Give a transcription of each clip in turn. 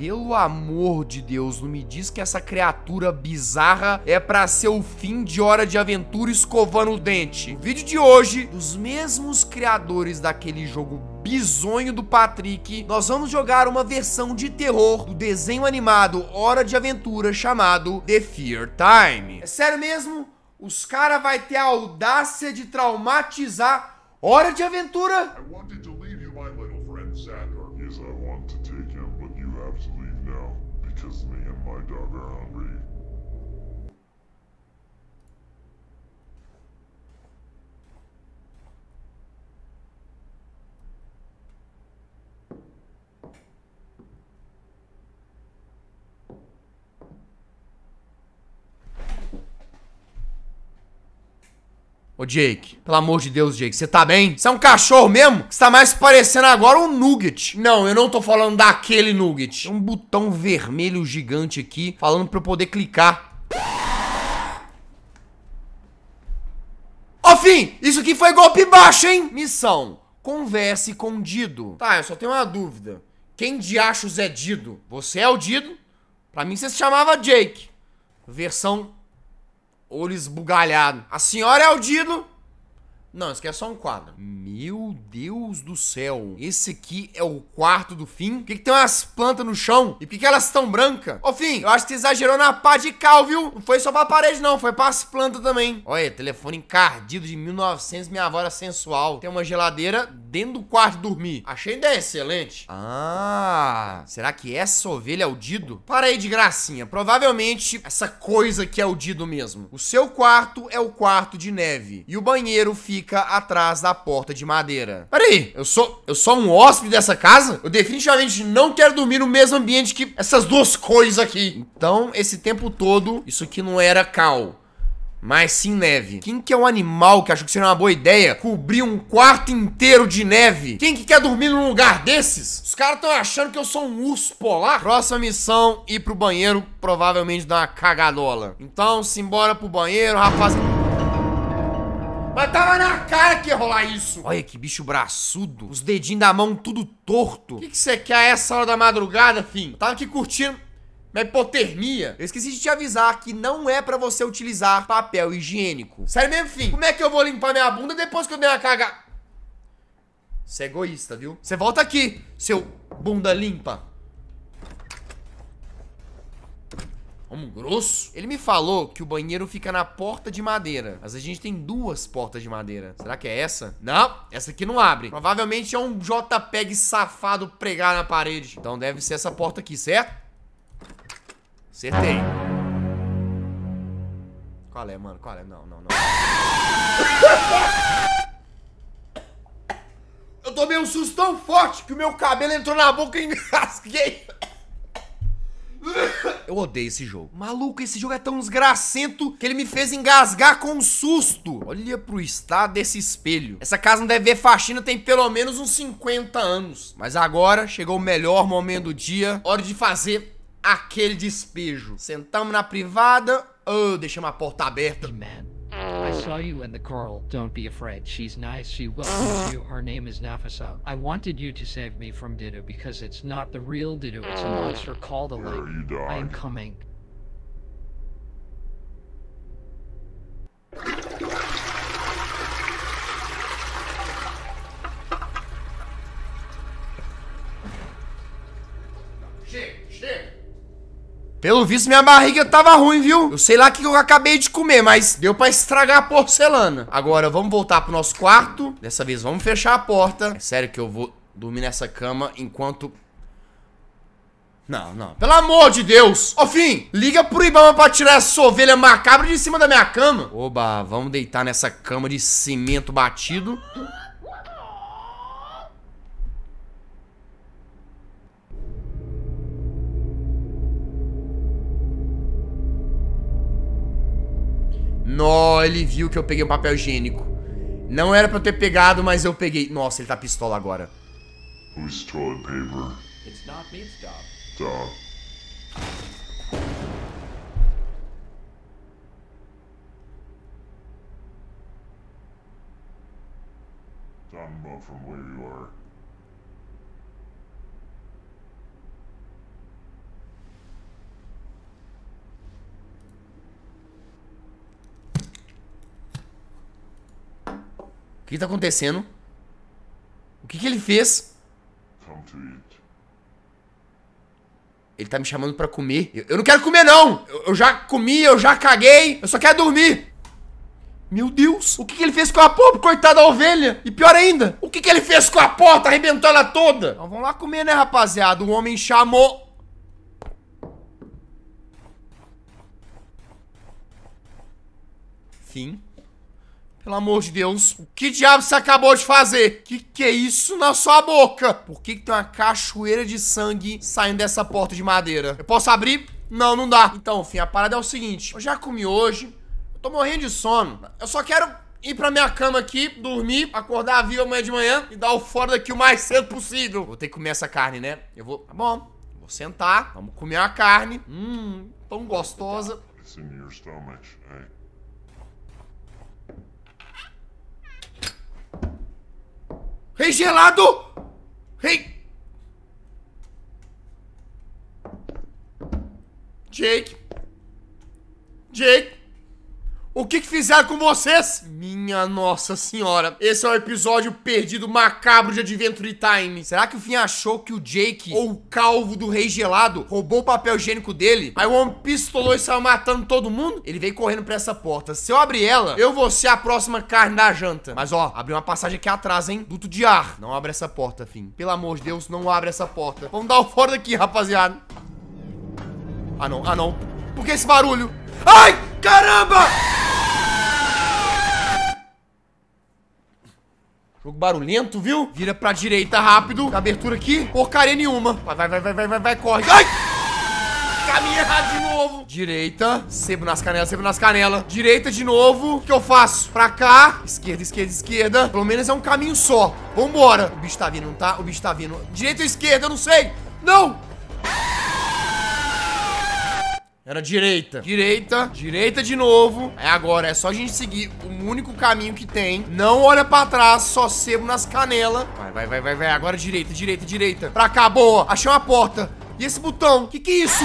Pelo amor de Deus, não me diz que essa criatura bizarra é para ser o fim de Hora de Aventura escovando o dente. O vídeo de hoje, dos mesmos criadores daquele jogo bizonho do Patrick, nós vamos jogar uma versão de terror do desenho animado Hora de Aventura chamado The Fear Time. É sério mesmo? Os caras vai ter a audácia de traumatizar Hora de Aventura? Ô, Jake, pelo amor de Deus, Jake, você tá bem? Você é um cachorro mesmo? Você tá mais parecendo agora um nugget. Não, eu não tô falando daquele nugget. Tem um botão vermelho gigante aqui falando pra eu poder clicar. Ó, fim, isso aqui foi golpe baixo, hein? Missão, converse com Dido. Tá, eu só tenho uma dúvida. Quem de achos é Dido? Você é o Dido? Pra mim você se chamava Jake. Versão Olho esbugalhado. A senhora é Aldino não, isso aqui é só um quadro. Meu Deus do céu. Esse aqui é o quarto do fim? Por que, que tem umas plantas no chão? E por que, que elas estão brancas? Ô, Fim, eu acho que você exagerou na pá de cal, viu? Não foi só pra parede, não. Foi pras plantas também. Olha, telefone encardido de 1900, minha avó era sensual. Tem uma geladeira dentro do quarto dormir. Achei ideia excelente. Ah, será que essa ovelha é o Dido? Para aí de gracinha. Provavelmente essa coisa que é o Dido mesmo. O seu quarto é o quarto de neve. E o banheiro fica fica atrás da porta de madeira. Peraí, eu sou, eu sou um hóspede dessa casa? Eu definitivamente não quero dormir no mesmo ambiente que essas duas coisas aqui. Então, esse tempo todo, isso aqui não era cal mas sim neve. Quem que é o um animal que achou que seria uma boa ideia cobrir um quarto inteiro de neve? Quem que quer dormir num lugar desses? Os caras estão achando que eu sou um urso polar? Próxima missão, ir pro banheiro, provavelmente dar uma cagadola. Então, simbora pro banheiro, rapaz... Mas tava na cara que ia rolar isso. Olha que bicho braçudo. Os dedinhos da mão tudo torto. O que você que quer a essa hora da madrugada, fim? Eu tava aqui curtindo... Uma hipotermia. Eu esqueci de te avisar que não é pra você utilizar papel higiênico. Sério mesmo, fim? Como é que eu vou limpar minha bunda depois que eu dei uma caga... Você é egoísta, viu? Você volta aqui, seu bunda limpa. Homem grosso. Ele me falou que o banheiro fica na porta de madeira. Mas a gente tem duas portas de madeira. Será que é essa? Não, essa aqui não abre. Provavelmente é um JPEG safado pregar na parede. Então deve ser essa porta aqui, certo? Acertei. Qual é, mano? Qual é? Não, não, não. Eu tomei um susto tão forte que o meu cabelo entrou na boca e engasguei eu odeio esse jogo. Maluco, esse jogo é tão desgracento que ele me fez engasgar com um susto. Olha pro estado desse espelho. Essa casa não deve ver faxina tem pelo menos uns 50 anos. Mas agora chegou o melhor momento do dia. Hora de fazer aquele despejo. Sentamos na privada. Oh, deixamos a porta aberta. I uh, saw you and the girl. Don't be afraid. She's nice. She welcomes you. Uh. Her name is Nafisa. I wanted you to save me from Dido because it's not the real Dido. It's a uh. monster called the Light. I am coming. Shit, shit. Pelo visto, minha barriga tava ruim, viu? Eu sei lá o que eu acabei de comer, mas deu pra estragar a porcelana. Agora, vamos voltar pro nosso quarto. Dessa vez, vamos fechar a porta. É sério que eu vou dormir nessa cama enquanto... Não, não. Pelo amor de Deus! Ô, Fim, liga pro Ibama pra tirar essa ovelha macabra de cima da minha cama. Oba, vamos deitar nessa cama de cimento batido. Nó, ele viu que eu peguei um papel higiênico. Não era pra eu ter pegado, mas eu peguei. Nossa, ele tá pistola agora. Who's toilet paper? It's not me, it's Dob. Dob. Dumbo from where you are. que está acontecendo? O que, que ele fez? Ele tá me chamando para comer. Eu, eu, não quero comer, não! Eu, eu, já comi, eu já caguei, eu só quero dormir! Meu Deus! O que, que ele fez com a pobre, coitada da ovelha? E pior ainda, o que, que ele fez com a porta, tá arrebentou ela toda? Então vamos lá comer, né, rapaziada? O homem chamou... Fim. Pelo amor de Deus, o que diabo você acabou de fazer? Que que é isso na sua boca? Por que, que tem uma cachoeira de sangue saindo dessa porta de madeira? Eu posso abrir? Não, não dá. Então, fim, a parada é o seguinte. Eu já comi hoje, eu tô morrendo de sono. Eu só quero ir pra minha cama aqui, dormir, acordar vivo amanhã de manhã e dar o fora daqui o mais cedo possível. Vou ter que comer essa carne, né? Eu vou... Tá bom. Vou sentar, vamos comer a carne. Hum, tão gostosa. It's your stomach, Rei gelado! Rei. Jake. Jake. O que, que fizeram com vocês? Minha nossa senhora. Esse é o um episódio perdido macabro de Adventure Time. Será que o Finn achou que o Jake, ou o calvo do rei gelado, roubou o papel higiênico dele? Aí o homem pistolou e saiu matando todo mundo? Ele veio correndo pra essa porta. Se eu abrir ela, eu vou ser a próxima carne da janta. Mas ó, abri uma passagem aqui atrás, hein? Duto de ar. Não abre essa porta, Finn. Pelo amor de Deus, não abre essa porta. Vamos dar o fora daqui, rapaziada. Ah não, ah não. Por que esse barulho? Ai, caramba! Jogo barulhento, viu? Vira pra direita rápido. Abertura aqui. Porcaria nenhuma. Vai, vai, vai, vai, vai, vai, corre. Ai! errado de novo. Direita. Sebo nas canelas, sebo nas canelas. Direita de novo. O que eu faço? Pra cá. Esquerda, esquerda, esquerda. Pelo menos é um caminho só. Vambora. O bicho tá vindo, não tá? O bicho tá vindo. Direita ou esquerda? Eu não sei. Não! Era direita. Direita, direita de novo. É agora, é só a gente seguir o único caminho que tem. Não olha pra trás, só sebo nas canelas. Vai, vai, vai, vai, vai. Agora direita, direita, direita. Pra cá, boa. Achei uma porta. E esse botão? Que que é isso?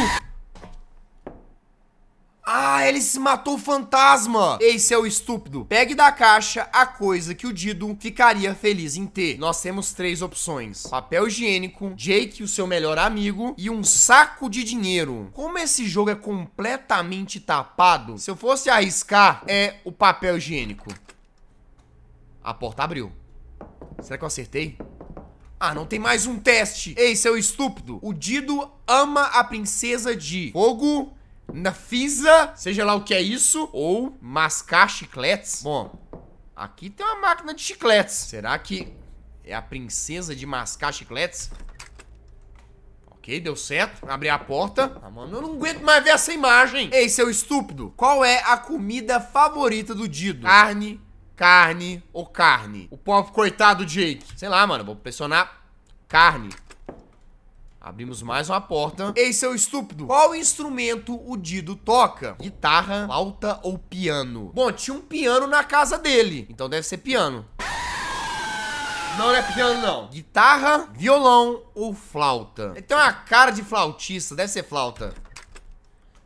Ah, ele se matou é o fantasma. Ei, seu estúpido. Pegue da caixa a coisa que o Dido ficaria feliz em ter. Nós temos três opções. Papel higiênico, Jake, o seu melhor amigo, e um saco de dinheiro. Como esse jogo é completamente tapado, se eu fosse arriscar, é o papel higiênico. A porta abriu. Será que eu acertei? Ah, não tem mais um teste. Ei, seu é estúpido. O Dido ama a princesa de fogo Nafisa, seja lá o que é isso, ou mascar chicletes. Bom, aqui tem uma máquina de chicletes. Será que é a princesa de mascar chicletes? Ok, deu certo. Abri a porta. Ah, mano, eu não aguento mais ver essa imagem. Ei, seu estúpido, qual é a comida favorita do Dido? Carne, carne ou carne? O pobre coitado Jake. Sei lá, mano, vou pressionar carne. Abrimos mais uma porta. Ei, seu é estúpido, qual instrumento o Dido toca? Guitarra, flauta ou piano? Bom, tinha um piano na casa dele, então deve ser piano. Não, não é piano, não. Guitarra, violão ou flauta? Ele tem uma cara de flautista, deve ser flauta.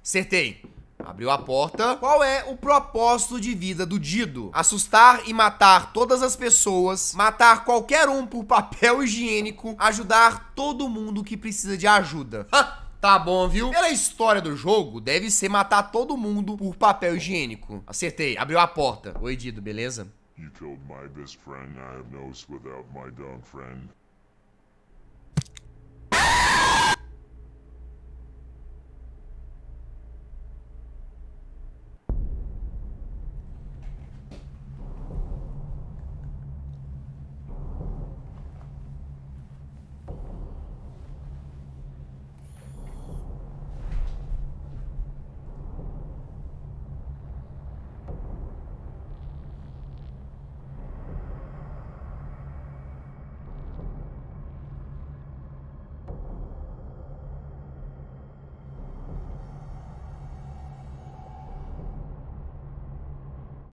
Acertei. Abriu a porta. Qual é o propósito de vida do Dido? Assustar e matar todas as pessoas, matar qualquer um por papel higiênico, ajudar todo mundo que precisa de ajuda. Ha! Tá bom, viu? Pela história do jogo, deve ser matar todo mundo por papel higiênico. Acertei, abriu a porta. Oi, Dido, beleza? You killed my best friend. I have no without my dumb friend.